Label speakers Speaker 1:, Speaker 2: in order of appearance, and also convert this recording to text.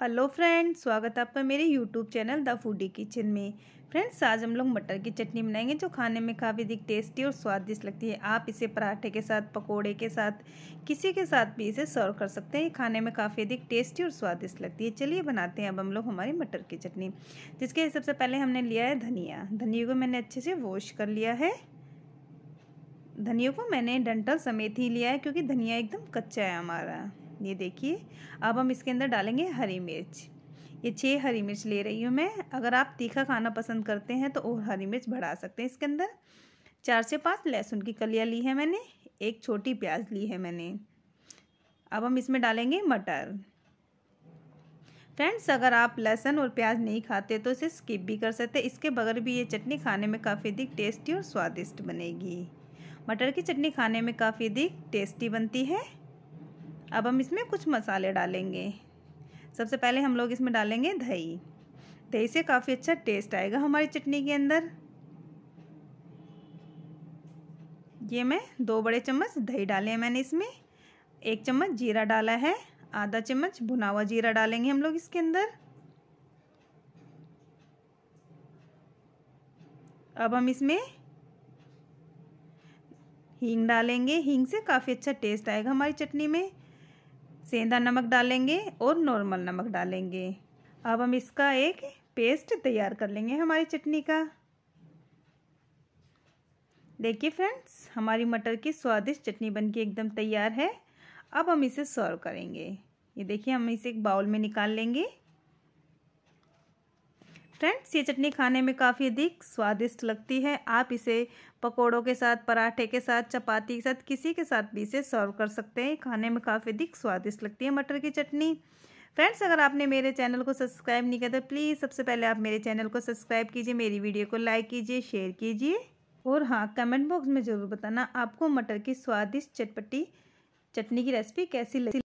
Speaker 1: hello friends स्वागत है आपका मेरे YouTube channel the foodie kitchen में फ्रेंड्स आज हम लोग मटर की चटनी बनाएंगे जो खाने में काफ़ी अधिक टेस्टी और स्वादिष्ट लगती है आप इसे पराठे के साथ पकोड़े के साथ किसी के साथ भी इसे सर्व कर सकते हैं खाने में काफ़ी अधिक टेस्टी और स्वादिष्ट लगती है चलिए बनाते हैं अब हम लोग हमारी मटर की चटनी जिसके लिए सबसे पहले हमने लिया है धनिया धनिया को मैंने अच्छे से वॉश कर लिया है धनिया को मैंने डंटल समेत ही लिया है क्योंकि धनिया एकदम कच्चा है हमारा ये देखिए अब हम इसके अंदर डालेंगे हरी मिर्च ये छः हरी मिर्च ले रही हूँ मैं अगर आप तीखा खाना पसंद करते हैं तो और हरी मिर्च बढ़ा सकते हैं इसके अंदर चार से पाँच लहसुन की कलियाँ ली है मैंने एक छोटी प्याज ली है मैंने अब हम इसमें डालेंगे मटर फ्रेंड्स अगर आप लहसुन और प्याज नहीं खाते तो इसे स्किप भी कर सकते इसके बगैर भी ये चटनी खाने में काफ़ी अधिक टेस्टी और स्वादिष्ट बनेगी मटर की चटनी खाने में काफ़ी अधिक टेस्टी बनती है अब हम इसमें कुछ मसाले डालेंगे सबसे पहले हम लोग इसमें डालेंगे दही दही से काफ़ी अच्छा टेस्ट आएगा हमारी चटनी के अंदर ये मैं दो बड़े चम्मच दही डाले हैं मैंने इसमें एक चम्मच जीरा डाला है आधा चम्मच भुना हुआ जीरा डालेंगे हम लोग इसके अंदर अब हम इसमें हींग डालेंगे हींग से काफ़ी अच्छा टेस्ट आएगा हमारी चटनी में सेंधा नमक डालेंगे और नॉर्मल नमक डालेंगे अब हम इसका एक पेस्ट तैयार कर लेंगे हमारी चटनी का देखिए फ्रेंड्स हमारी मटर की स्वादिष्ट चटनी बनके एकदम तैयार है अब हम इसे सर्व करेंगे ये देखिए हम इसे एक बाउल में निकाल लेंगे फ्रेंड्स ये चटनी खाने में काफ़ी अधिक स्वादिष्ट लगती है आप इसे पकोड़ों के साथ पराठे के साथ चपाती के साथ किसी के साथ भी इसे सर्व कर सकते हैं खाने में काफ़ी अधिक स्वादिष्ट लगती है मटर की चटनी फ्रेंड्स अगर आपने मेरे चैनल को सब्सक्राइब नहीं किया तो प्लीज़ सबसे पहले आप मेरे चैनल को सब्सक्राइब कीजिए मेरी वीडियो को लाइक कीजिए शेयर कीजिए और हाँ कमेंट बॉक्स में ज़रूर बताना आपको मटर की स्वादिष्ट चटपटी चटनी की रेसिपी कैसी लगी